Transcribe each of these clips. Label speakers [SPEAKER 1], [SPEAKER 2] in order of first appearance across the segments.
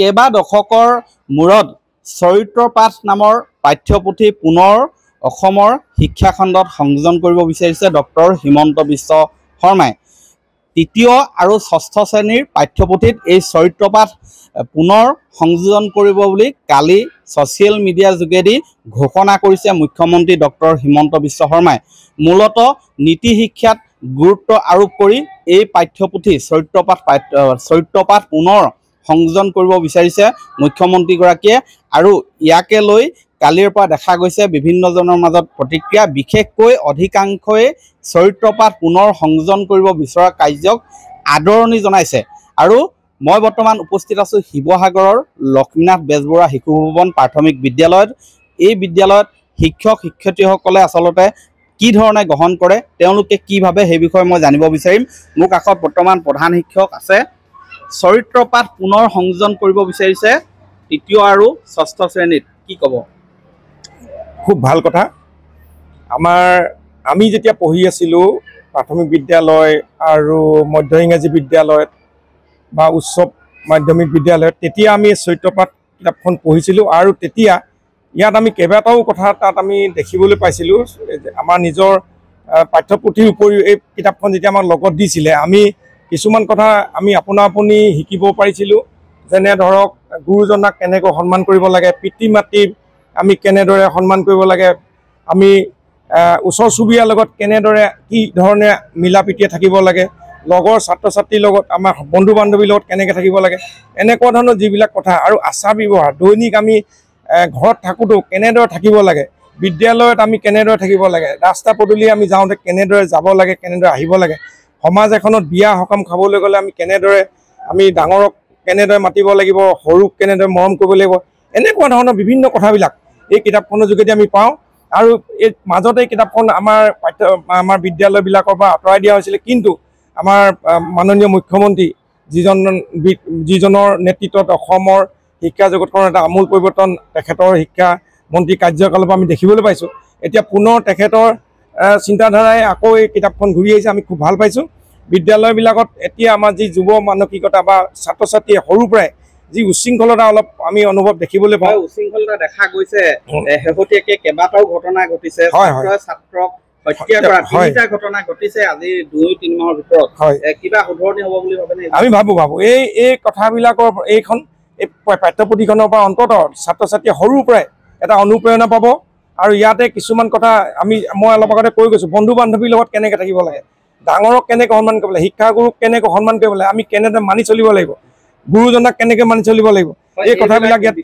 [SPEAKER 1] কেইবা দশকৰ মূৰত চৰিত্ৰপাঠ নামৰ পাঠ্যপুথি পুনৰ অসমৰ শিক্ষাখণ্ডত সংযোজন কৰিব বিচাৰিছে ডক্টৰ হিমন্ত বিশ্ব শৰ্মাই তৃতীয় আৰু ষষ্ঠ শ্ৰেণীৰ পাঠ্যপুথিত এই চৰিত্ৰপাঠ পুনৰ সংযোজন কৰিব বুলি কালি ছ'চিয়েল মিডিয়াৰ যোগেদি ঘোষণা কৰিছে মুখ্যমন্ত্ৰী ডক্টৰ হিমন্ত বিশ্ব শৰ্মাই মূলত নীতি শিক্ষাত গুৰুত্ব আৰোপ কৰি এই পাঠ্যপুথি চৰিত্ৰপাঠ পাঠ্য চৰিত্ৰপাঠ পুনৰ সংযোজন কৰিব বিচাৰিছে মুখ্যমন্ত্ৰীগৰাকীয়ে আৰু ইয়াকে লৈ কালিৰ পৰা দেখা গৈছে বিভিন্নজনৰ মাজত প্ৰতিক্ৰিয়া বিশেষকৈ অধিকাংশই চৰিত্ৰপাত পুনৰ সংযোজন কৰিব বিচৰা কাৰ্যক আদৰণি জনাইছে আৰু মই বৰ্তমান উপস্থিত আছোঁ শিৱসাগৰৰ লক্ষ্মীনাথ বেজবৰুৱা শিশু ভৱন প্ৰাথমিক বিদ্যালয়ত এই বিদ্যালয়ত শিক্ষক শিক্ষয়িত্ৰীসকলে আচলতে কি ধৰণে গ্ৰহণ কৰে তেওঁলোকে কি ভাবে সেই বিষয়ে মই জানিব বিচাৰিম মোৰ কাষত বৰ্তমান প্ৰধান শিক্ষক আছে চৰিত্ৰপাঠ পুনৰ সংযোজন কৰিব
[SPEAKER 2] বিচাৰিছে তৃতীয় আৰু ষষ্ঠ শ্ৰেণীত কি ক'ব খুব ভাল কথা আমাৰ আমি যেতিয়া পঢ়ি আছিলোঁ প্ৰাথমিক বিদ্যালয় আৰু মধ্য ইংৰাজী বিদ্যালয়ত বা উচ্চ মাধ্যমিক বিদ্যালয়ত তেতিয়া আমি চৰিত্ৰপাঠ কিতাপখন পঢ়িছিলোঁ আৰু তেতিয়া ইয়াত আমি কেইবাটাও কথা তাত আমি দেখিবলৈ পাইছিলোঁ আমাৰ নিজৰ পাঠ্যপুথিৰ উপৰিও এই কিতাপখন যেতিয়া আমাক লগত দিছিলে আমি কিছুমান কথা আমি আপোনা আপুনি শিকিব পাৰিছিলোঁ যেনে ধৰক গুৰুজনাক কেনেকৈ সন্মান কৰিব লাগে পিতৃ মাতৃ আমি কেনেদৰে সন্মান কৰিব লাগে আমি ওচৰ চুবুৰীয়াৰ লগত কেনেদৰে কি ধৰণে মিলা প্ৰীতিয়ে থাকিব লাগে লগৰ ছাত্ৰ ছাত্ৰীৰ লগত আমাৰ বন্ধু বান্ধৱীৰ লগত কেনেকৈ থাকিব লাগে এনেকুৱা ধৰণৰ যিবিলাক কথা আৰু আচাৰ ব্যৱহাৰ দৈনিক আমি ঘৰত থাকোঁতেও কেনেদৰে থাকিব লাগে বিদ্যালয়ত আমি কেনেদৰে থাকিব লাগে ৰাস্তা পদূলি আমি যাওঁতে কেনেদৰে যাব লাগে কেনেদৰে আহিব লাগে সমাজ এখনত বিয়া সকাম খাবলৈ গ'লে আমি কেনেদৰে আমি ডাঙৰক কেনেদৰে মাতিব লাগিব সৰুক কেনেদৰে মৰম কৰিব লাগিব এনেকুৱা ধৰণৰ বিভিন্ন কথাবিলাক এই কিতাপখনৰ যোগেদি আমি পাওঁ আৰু এই মাজতে কিতাপখন আমাৰ পাঠ্য আমাৰ বিদ্যালয়বিলাকৰ পৰা আঁতৰাই দিয়া হৈছিলে কিন্তু আমাৰ মাননীয় মুখ্যমন্ত্ৰী যিজন যিজনৰ নেতৃত্বত অসমৰ শিক্ষা জগতখনৰ এটা আমূল পৰিৱৰ্তন তেখেতৰ শিক্ষামন্ত্ৰী কাৰ্যকালৰ পৰা আমি দেখিবলৈ পাইছোঁ এতিয়া পুনৰ তেখেতৰ চিন্তাধাৰাই আকৌ এই কিতাপখন ঘূৰি আহিছে আমি খুব ভাল পাইছোঁ বিদ্যালয়বিলাকত এতিয়া আমাৰ যি যুৱ মানসিকতা বা ছাত্ৰ ছাত্ৰীয়ে সৰুৰ পৰাই যি উশৃংখলতা অলপ আমি অনুভৱ দেখিবলৈ পাওঁ
[SPEAKER 1] উশৃংখলতা দেখা গৈছে শেহতীয়াকৈ কেইবাটাও ঘটনা ঘটিছে ছাত্ৰক পাঠ্যপুথিখনৰ
[SPEAKER 2] পৰা অন্তত ছাত্ৰ ছাত্ৰীয়ে সৰুৰ পৰাই এটা অনুপ্ৰেৰণা পাব আৰু ইয়াতে কিছুমান কথা আমি মই অলপ আগতে কৈ গৈছোঁ বন্ধু বান্ধৱীৰ লগত কেনেকৈ থাকিব লাগে ডাঙৰক কেনেকৈ সন্মান কৰিব লাগে শিক্ষাগুৰুক কেনেকৈ সন্মান কৰিব লাগে আমি কেনেদৰে মানি চলিব লাগিব গুৰুজনাক কেনেকৈ মানি চলিব লাগিব এই কথাবিলাক ইয়াত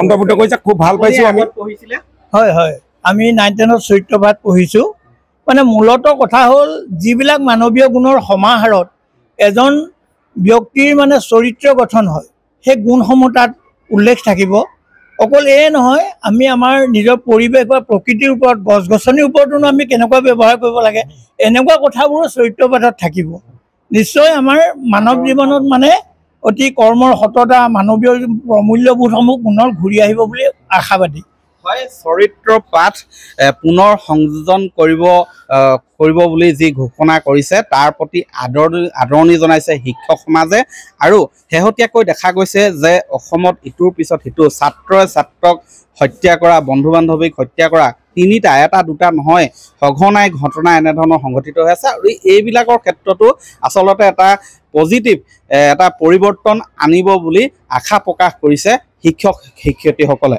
[SPEAKER 1] অন্তৰ্ভুক্ত কৰিছে খুব ভাল পাইছোঁ আমি
[SPEAKER 2] হয় হয়
[SPEAKER 3] আমি নাইন টেনত চৰিত্ৰভাগ পঢ়িছোঁ মানে মূলত কথা হ'ল যিবিলাক মানৱীয় গুণৰ সমাহাৰত এজন ব্যক্তিৰ মানে চৰিত্ৰ গঠন হয় সেই গুণসমূহ তাত উল্লেখ থাকিব অকল এয়ে নহয় আমি আমাৰ নিজৰ পৰিৱেশ বা প্ৰকৃতিৰ ওপৰত গছ গছনিৰ ওপৰতো আমি কেনেকুৱা ব্যৱহাৰ কৰিব লাগে এনেকুৱা কথাবোৰো চৰিত্ৰপাঠত থাকিব নিশ্চয় আমাৰ মানৱ জীৱনত মানে অতি কৰ্মৰ সততা মানৱীয় প্ৰমূল্যবোধসমূহ পুনৰ ঘূৰি আহিব বুলি আশাবাদী চৰিত্ৰ পাঠ
[SPEAKER 1] পুনৰ সংযোজন কৰিব কৰিব বুলি যি ঘোষণা কৰিছে তাৰ প্ৰতি আদৰণি আদৰণি জনাইছে শিক্ষক সমাজে আৰু শেহতীয়াকৈ দেখা গৈছে যে অসমত ইটোৰ পিছত সিটো ছাত্ৰই ছাত্ৰক হত্যা কৰা বন্ধু বান্ধৱীক হত্যা কৰা তিনিটা এটা দুটা নহয় সঘনাই ঘটনা এনেধৰণৰ সংঘটিত হৈ আছে আৰু এইবিলাকৰ ক্ষেত্ৰতো আচলতে এটা পজিটিভ এটা পৰিৱৰ্তন আনিব বুলি আশা প্ৰকাশ কৰিছে শিক্ষক শিক্ষয়িত্ৰীসকলে